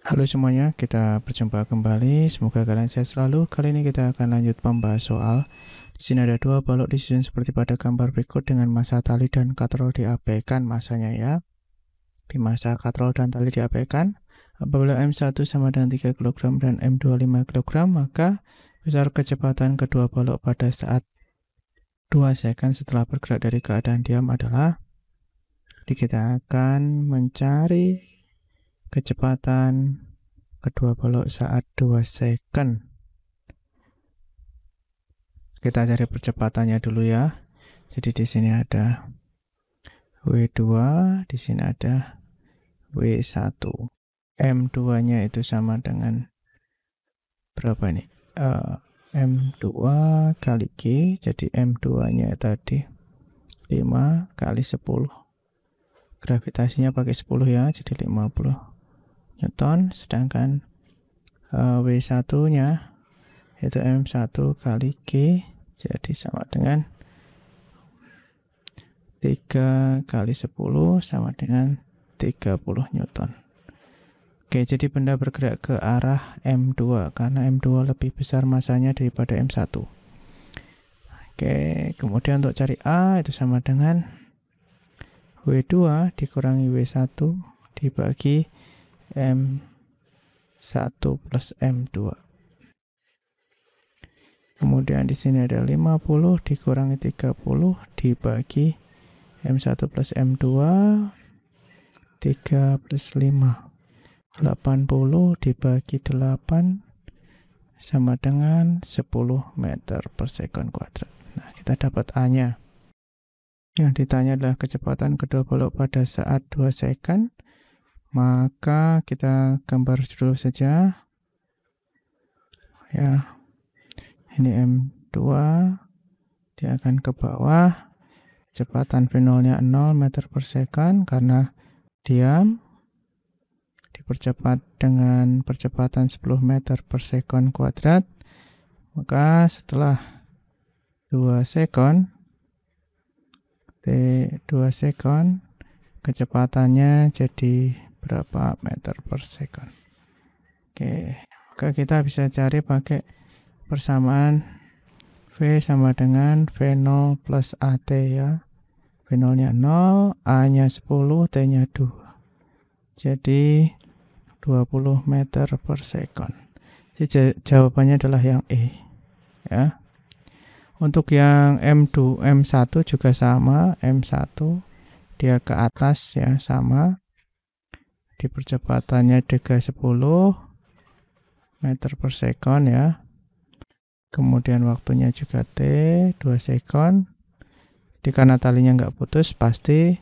Halo semuanya, kita berjumpa kembali. Semoga kalian sehat selalu. Kali ini kita akan lanjut membahas soal. Di sini ada dua balok disusun seperti pada gambar berikut dengan masa tali dan katrol diabaikan masanya ya. Di masa katrol dan tali diabaikan, apabila M1 sama dengan 3 kg dan M2 5 kg, maka besar kecepatan kedua balok pada saat 2 second setelah bergerak dari keadaan diam adalah jadi kita akan mencari kecepatan kedua balok saat 2 second kita cari percepatannya dulu ya jadi di sini ada W2 di sini ada W1 M2 nya itu sama dengan berapa ini uh, eh, M2 kali G jadi M2 nya tadi 5 kali 10 gravitasinya pakai 10 ya jadi 50 Newton sedangkan uh, eh, W1 nya itu M1 kali G jadi sama dengan 3 kali 10 sama dengan 30 Newton Oke jadi benda bergerak ke arah M2 karena M2 lebih besar masanya daripada M1 Oke kemudian untuk cari A itu sama dengan W2 dikurangi W1 dibagi M1 plus M2. Kemudian di sini ada 50 dikurangi 30 dibagi M1 plus M2 3 plus 5 80 dibagi 8 sama dengan 10 meter per sekon kuadrat. Nah, kita dapat A-nya. Yang ditanya adalah kecepatan kedua balok pada saat 2 second maka kita gambar dulu saja. Ya, ini M2, dia akan ke bawah. Kecepatan V0-nya 0 meter per second karena diam. Dipercepat dengan percepatan 10 meter per second kuadrat. Maka setelah 2 second T2 second kecepatannya jadi berapa meter per second. Oke, maka kita bisa cari pakai persamaan V sama dengan V0 plus AT ya. V0-nya 0, A-nya 10, T-nya 2. Jadi 20 meter per second. Jadi jawabannya adalah yang E. Ya. Untuk yang M2, M1 juga sama, M1 dia ke atas ya sama di percepatannya 10 meter per second ya. Kemudian waktunya juga T 2 second. Jadi karena talinya nggak putus pasti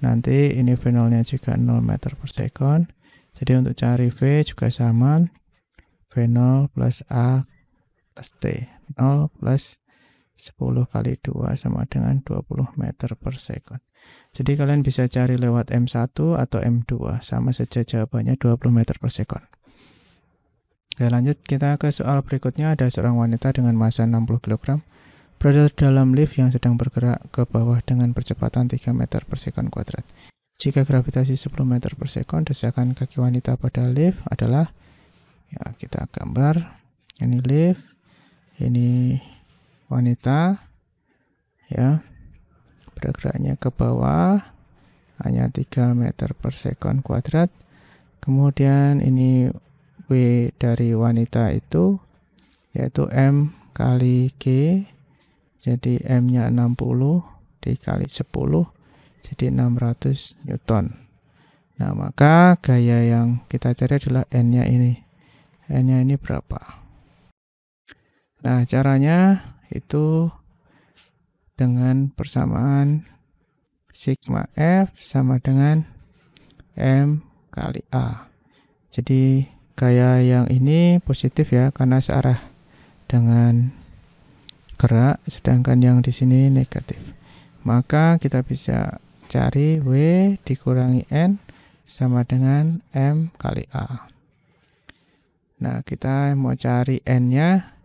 nanti ini finalnya juga 0 meter per second. Jadi untuk cari V juga sama. V0 plus A plus T. 0 plus 10 kali 2 sama dengan 20 meter per second. Jadi kalian bisa cari lewat M1 atau M2, sama saja jawabannya 20 meter per second. Dan lanjut kita ke soal berikutnya, ada seorang wanita dengan massa 60 kg berada dalam lift yang sedang bergerak ke bawah dengan percepatan 3 meter per second kuadrat. Jika gravitasi 10 meter per second, desakan kaki wanita pada lift adalah, ya kita gambar, ini lift, ini wanita ya bergeraknya ke bawah hanya 3 meter per second kuadrat kemudian ini W dari wanita itu yaitu M kali G jadi M nya 60 dikali 10 jadi 600 Newton nah maka gaya yang kita cari adalah N nya ini N nya ini berapa nah caranya itu dengan persamaan sigma F sama dengan M kali A. Jadi gaya yang ini positif ya karena searah dengan gerak sedangkan yang di sini negatif. Maka kita bisa cari W dikurangi N sama dengan M kali A. Nah, kita mau cari N-nya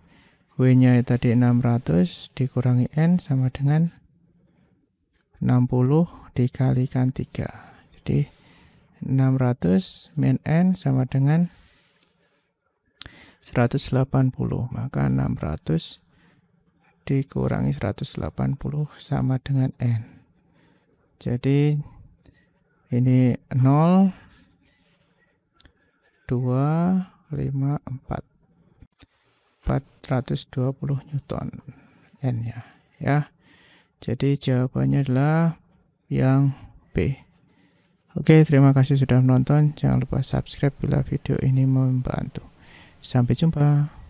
W-nya tadi 600 dikurangi N sama dengan 60 dikalikan 3. Jadi 600 min N sama dengan 180. Maka 600 dikurangi 180 sama dengan N. Jadi ini 0, 2, 5, 4. 420 Newton N-nya ya. Jadi jawabannya adalah yang B. Oke, terima kasih sudah menonton. Jangan lupa subscribe bila video ini membantu. Sampai jumpa.